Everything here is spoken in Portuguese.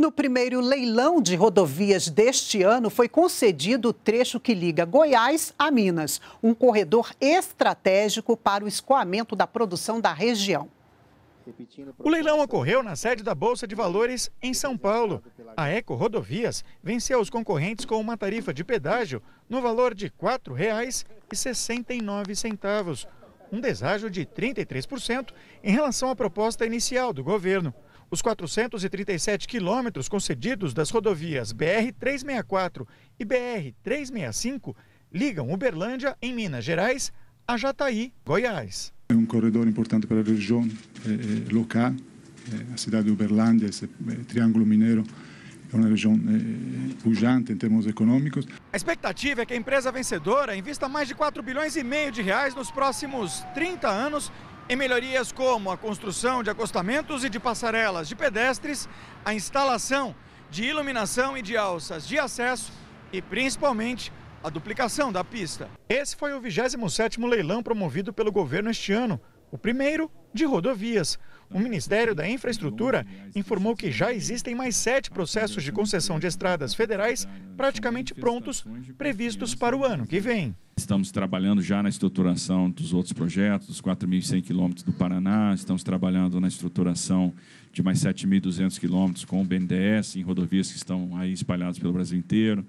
No primeiro leilão de rodovias deste ano, foi concedido o trecho que liga Goiás a Minas, um corredor estratégico para o escoamento da produção da região. O leilão ocorreu na sede da Bolsa de Valores em São Paulo. A Eco Rodovias venceu os concorrentes com uma tarifa de pedágio no valor de R$ 4,69, um deságio de 33% em relação à proposta inicial do governo. Os 437 quilômetros concedidos das rodovias BR-364 e BR-365 ligam Uberlândia, em Minas Gerais, a Jataí, Goiás. É um corredor importante para a região é, é, local, é, a cidade de Uberlândia, esse é, triângulo mineiro, é uma região é, pujante em termos econômicos. A expectativa é que a empresa vencedora invista mais de 4 bilhões e meio de reais nos próximos 30 anos em melhorias como a construção de acostamentos e de passarelas de pedestres, a instalação de iluminação e de alças de acesso e, principalmente, a duplicação da pista. Esse foi o 27º leilão promovido pelo governo este ano, o primeiro de rodovias. O Ministério da Infraestrutura informou que já existem mais sete processos de concessão de estradas federais praticamente prontos, previstos para o ano que vem. Estamos trabalhando já na estruturação dos outros projetos, dos 4.100 quilômetros do Paraná, estamos trabalhando na estruturação de mais 7.200 quilômetros com o BNDES, em rodovias que estão aí espalhadas pelo Brasil inteiro.